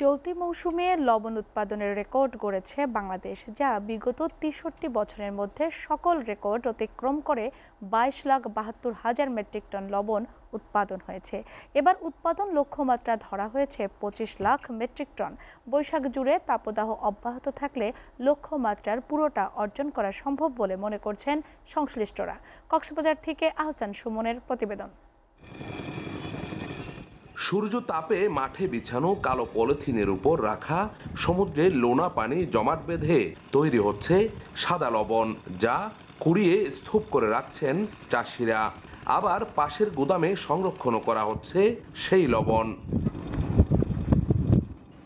চলতি মৌসুমে লবণ উৎপাদনের রেকর্ড গড়েছে বাংলাদেশ যা বিগত তেষট্টি বছরের মধ্যে সকল রেকর্ড অতিক্রম করে বাইশ লাখ বাহাত্তর হাজার মেট্রিক টন লবণ উৎপাদন হয়েছে এবার উৎপাদন লক্ষ্যমাত্রা ধরা হয়েছে পঁচিশ লাখ মেট্রিক টন বৈশাখ জুড়ে তাপদাহ অব্যাহত থাকলে লক্ষ্যমাত্রার পুরোটা অর্জন করা সম্ভব বলে মনে করছেন সংশ্লিষ্টরা কক্সবাজার থেকে আহসান সুমনের প্রতিবেদন সূর্য তাপে মাঠে বিছানো কালো পলিথিনের উপর রাখা সমুদ্রের লোনা পানি জমাট বেঁধে তৈরি হচ্ছে সাদা লবণ যা কুড়িয়ে স্তূপ করে রাখছেন চাষিরা আবার পাশের গুদামে সংরক্ষণ করা হচ্ছে সেই লবণ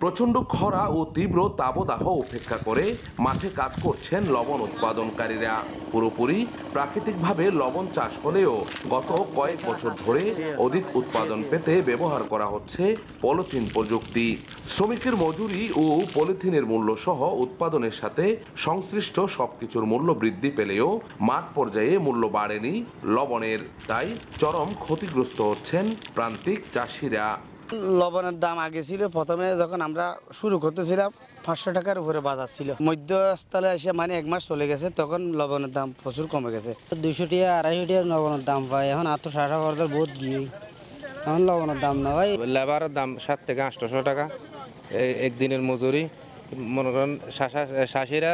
প্রচণ্ড খরা ও তীব্র তাবদাহ উপেক্ষা করে মাঠে কাজ করছেন লবণ উৎপাদনকারীরা পুরোপুরি প্রাকৃতিকভাবে লবণ চাষ হলেও গত কয়েক বছর ধরে অধিক উৎপাদন পেতে ব্যবহার করা হচ্ছে পলিথিন প্রযুক্তি শ্রমিকের মজুরি ও পলিথিনের মূল্য সহ উৎপাদনের সাথে সংশ্লিষ্ট সবকিছুর মূল্য বৃদ্ধি পেলেও মাঠ পর্যায়ে মূল্য বাড়েনি লবণের তাই চরম ক্ষতিগ্রস্ত হচ্ছেন প্রান্তিক চাষিরা লবণের দাম আগে ছিল প্রথমে যখন আমরা শুরু করতেছিলাম পাঁচশো টাকার উপরে বাজার ছিল মধ্যস্থলে এসে মানে এক মাস চলে গেছে তখন লবণের দাম প্রচুর কমে গেছে দুইশো টিয়া আড়াইশো টিয়া লবণের দাম পায় এখন আটশো সাতশো বছর বহুত গিয়ে এখন লবণের দাম না ভাই লেবারের দাম সাত থেকে আটশোশো টাকা একদিনের মজুরি মনে করেন শাশিরা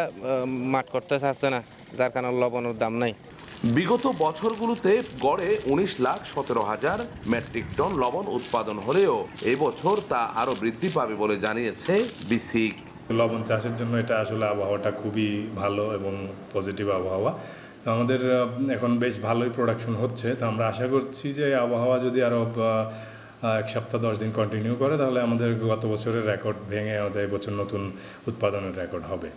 মাঠ করতে চাচ্ছে না যার কারণে লবণের দাম নাই বিগত বছরগুলোতে গড়ে উনিশ লাখ সতেরো হাজার মেট্রিক টন লবণ উৎপাদন হলেও এবছর তা আরও বৃদ্ধি পাবে বলে জানিয়েছে বিসিক লবণ চাষের জন্য এটা আসলে আবহাওয়াটা খুবই ভালো এবং পজিটিভ আবহাওয়া আমাদের এখন বেশ ভালোই প্রোডাকশন হচ্ছে তো আমরা আশা করছি যে আবহাওয়া যদি আরও এক সপ্তাহ দশ দিন কন্টিনিউ করে তাহলে আমাদের গত বছরের রেকর্ড ভেঙে আমাদের বছর নতুন উৎপাদনের রেকর্ড হবে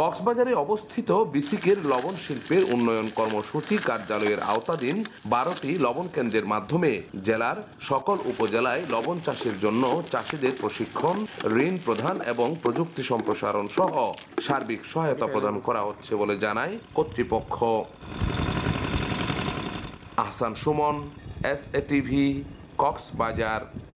কক্সবাজারে অবস্থিত বিসিকের লবণ শিল্পের উন্নয়ন কর্মসূচি কার্যালয়ের আওতাধীন বারোটি লবণ কেন্দ্রের মাধ্যমে জেলার সকল উপজেলায় লবণ চাষের জন্য চাষিদের প্রশিক্ষণ ঋণ প্রদান এবং প্রযুক্তি সম্প্রসারণ সহ সার্বিক সহায়তা প্রদান করা হচ্ছে বলে জানায় কর্তৃপক্ষ Ahsan Suman S A TV Cox's Bazar